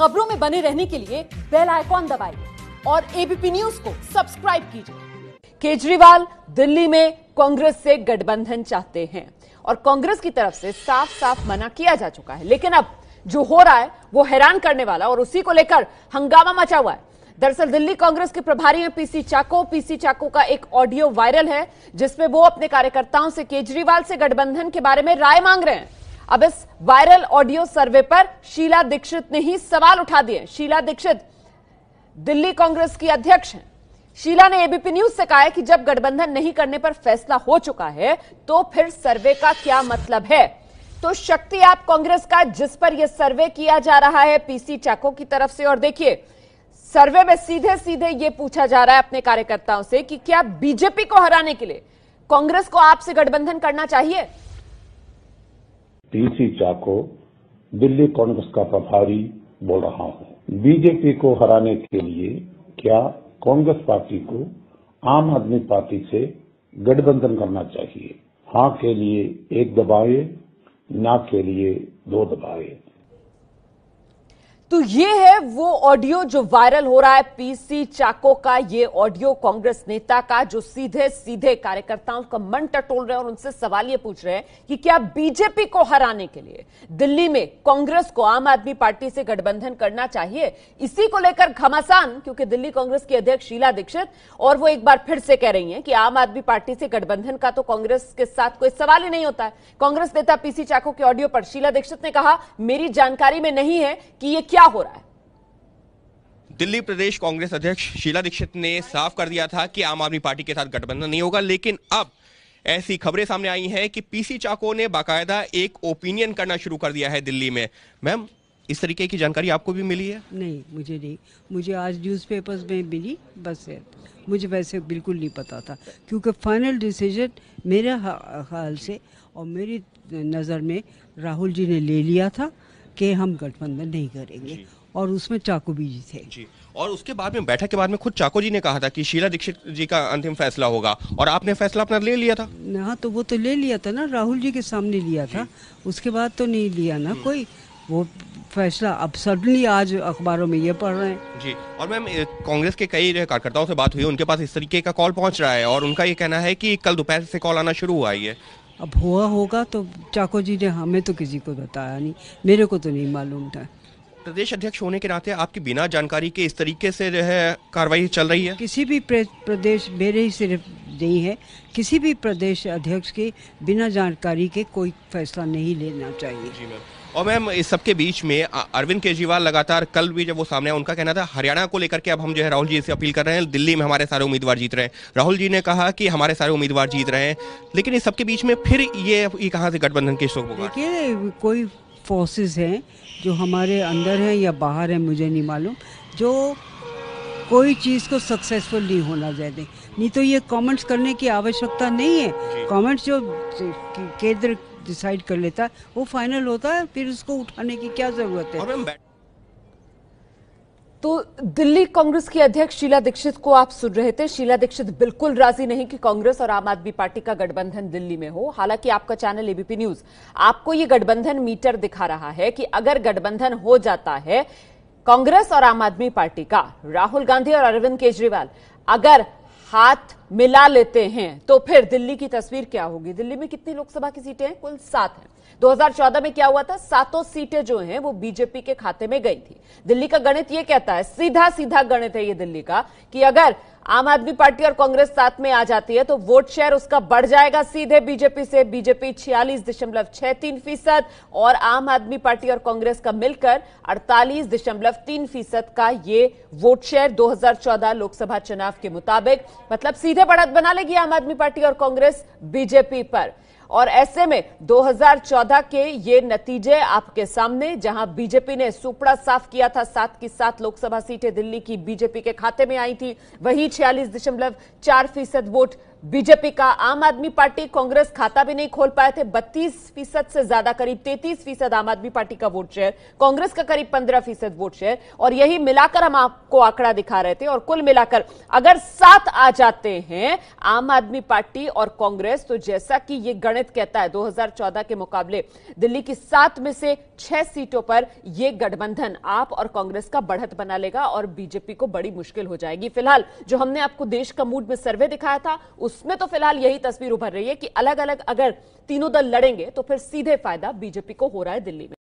खबरों में बने रहने के लिए बेल आइकॉन दबाइए और एबीपी न्यूज को सब्सक्राइब कीजिए केजरीवाल दिल्ली में कांग्रेस से गठबंधन चाहते हैं और कांग्रेस की तरफ से साफ साफ मना किया जा चुका है लेकिन अब जो हो रहा है वो हैरान करने वाला और उसी को लेकर हंगामा मचा हुआ है दरअसल दिल्ली कांग्रेस के प्रभारी हैं पीसी चाको पीसी चाको का एक ऑडियो वायरल है जिसमें वो अपने कार्यकर्ताओं से केजरीवाल से गठबंधन के बारे में राय मांग रहे हैं अब इस वायरल ऑडियो सर्वे पर शीला दीक्षित ने ही सवाल उठा दिए शीला दीक्षित दिल्ली कांग्रेस की अध्यक्ष हैं शीला ने एबीपी न्यूज से कहा है कि जब गठबंधन नहीं करने पर फैसला हो चुका है तो फिर सर्वे का क्या मतलब है तो शक्ति आप कांग्रेस का जिस पर यह सर्वे किया जा रहा है पीसी चाको की तरफ से और देखिए सर्वे में सीधे सीधे ये पूछा जा रहा है अपने कार्यकर्ताओं से कि क्या बीजेपी को हराने के लिए कांग्रेस को आपसे गठबंधन करना चाहिए टीसी चाको दिल्ली कांग्रेस का प्रभारी बोल रहा हूं बीजेपी को हराने के लिए क्या कांग्रेस पार्टी को आम आदमी पार्टी से गठबंधन करना चाहिए हाँ के लिए एक दबाए ना के लिए दो दबाए तो ये है वो ऑडियो जो वायरल हो रहा है पीसी चाको का ये ऑडियो कांग्रेस नेता का जो सीधे सीधे कार्यकर्ताओं का मन टटोल रहे हैं और उनसे सवाल ये पूछ रहे हैं कि क्या बीजेपी को हराने के लिए दिल्ली में कांग्रेस को आम आदमी पार्टी से गठबंधन करना चाहिए इसी को लेकर घमासान क्योंकि दिल्ली कांग्रेस की अध्यक्ष शीला दीक्षित और वो एक बार फिर से कह रही है कि आम आदमी पार्टी से गठबंधन का तो कांग्रेस के साथ कोई सवाल ही नहीं होता है कांग्रेस नेता पीसी चाको के ऑडियो पर शीला दीक्षित ने कहा मेरी जानकारी में नहीं है कि ये क्या क्या हो रहा है दिल्ली प्रदेश कांग्रेस अध्यक्ष शीला दीक्षित ने साफ कर दिया था कि आम आदमी पार्टी के साथ गठबंधन नहीं होगा लेकिन अब ऐसी खबरें सामने आई हैं कि पीसी चाको ने बाकायदा एक ओपिनियन करना शुरू कर दिया है दिल्ली में मैम इस तरीके की जानकारी आपको भी मिली है नहीं मुझे नहीं मुझे आज न्यूज़पेपर्स में मिली बस मुझे वैसे बिल्कुल नहीं पता था क्योंकि फाइनल डिसीजन मेरे ख्याल से और मेरी नज़र में राहुल जी ने ले लिया था कि हम गठबंधन नहीं करेंगे और उसमें चाकू भी जी थे जी और उसके बाद में बैठक के बाद में खुद चाकू जी ने कहा था कि शीला दीक्षित जी का अंतिम फैसला होगा और आपने फैसला अपना ले लिया था ना हाँ, तो वो तो ले लिया था ना राहुल जी के सामने लिया था उसके बाद तो नहीं लिया ना हम्म। कोई वो फैसला अब सडनली आज अखबारों में ये पढ़ रहे हैं जी और मैम कांग्रेस के कई कार्यकर्ताओं से बात हुई उनके पास इस तरीके का कॉल पहुंच रहा है और उनका ये कहना है कि कल दोपहर से कॉल आना शुरू हुआ है अब हुआ होगा तो चाको जी ने हमें तो किसी को बताया नहीं मेरे को तो नहीं मालूम था प्रदेश अध्यक्ष होने के नाते आपकी बिना जानकारी के इस तरीके से जो है कार्रवाई चल रही है किसी भी प्रदेश मेरे ही सिर्फ नहीं है किसी भी प्रदेश अध्यक्ष के बिना जानकारी के कोई फैसला नहीं लेना चाहिए जी और मैम इस सबके बीच में अरविंद केजरीवाल लगातार कल भी जब वो सामने आया उनका कहना था हरियाणा को लेकर के अब हम जो है राहुल जी से अपील कर रहे हैं दिल्ली में हमारे सारे उम्मीदवार जीत रहे हैं राहुल जी ने कहा कि हमारे सारे उम्मीदवार जीत रहे हैं लेकिन इस सबके बीच में फिर ये, कहाँ से गठबंधन के शोक देखिए कोई फोर्सेस हैं जो हमारे अंदर हैं या बाहर हैं मुझे नहीं मालूम जो कोई चीज़ को सक्सेसफुल नहीं होना चाहिए नहीं तो ये कमेंट्स करने की आवश्यकता नहीं है कमेंट्स जो केंद्र डिसाइड कर लेता है वो फाइनल होता है फिर उसको उठाने की क्या जरूरत है तो दिल्ली कांग्रेस की अध्यक्ष शीला दीक्षित को आप सुन रहे थे शीला दीक्षित बिल्कुल राजी नहीं कि कांग्रेस और आम आदमी पार्टी का गठबंधन दिल्ली में हो हालांकि आपका चैनल एबीपी न्यूज आपको ये गठबंधन मीटर दिखा रहा है कि अगर गठबंधन हो जाता है कांग्रेस और आम आदमी पार्टी का राहुल गांधी और अरविंद केजरीवाल अगर हाथ मिला लेते हैं तो फिर दिल्ली की तस्वीर क्या होगी दिल्ली में कितनी लोकसभा की सीटें हैं कुल सात हैं 2014 में क्या हुआ था सातों सीटें जो हैं वो बीजेपी के खाते में गई थी दिल्ली का गणित ये कहता है सीधा सीधा गणित है ये दिल्ली का कि अगर आम आदमी पार्टी और कांग्रेस साथ में आ जाती है तो वोट शेयर उसका बढ़ जाएगा सीधे बीजेपी से बीजेपी छियालीस दशमलव छह तीन फीसद और आम आदमी पार्टी और कांग्रेस का मिलकर अड़तालीस दशमलव तीन फीसद का ये वोट शेयर 2014 लोकसभा चुनाव के मुताबिक मतलब सीधे बढ़त बना लेगी आम आदमी पार्टी और कांग्रेस बीजेपी पर और ऐसे में 2014 के ये नतीजे आपके सामने जहां बीजेपी ने सुपड़ा साफ किया था सात की सात लोकसभा सीटें दिल्ली की बीजेपी के खाते में आई थी वही छियालीस दशमलव चार फीसद वोट बीजेपी का आम आदमी पार्टी कांग्रेस खाता भी नहीं खोल पाए थे 32 फीसद से ज्यादा करीब 33 फीसद आम आदमी पार्टी का वोट शेयर कांग्रेस का करीब 15 फीसद वोट शेयर और यही मिलाकर हम आपको आंकड़ा दिखा रहे थे और कुल मिलाकर अगर सात आ जाते हैं आम आदमी पार्टी और कांग्रेस तो जैसा कि ये गणित कहता है दो के मुकाबले दिल्ली की सात में से छह सीटों पर यह गठबंधन आप और कांग्रेस का बढ़त बना लेगा और बीजेपी को बड़ी मुश्किल हो जाएगी फिलहाल जो हमने आपको देश का मूड में सर्वे दिखाया था उस उसमें तो फिलहाल यही तस्वीर उभर रही है कि अलग अलग अगर तीनों दल लड़ेंगे तो फिर सीधे फायदा बीजेपी को हो रहा है दिल्ली में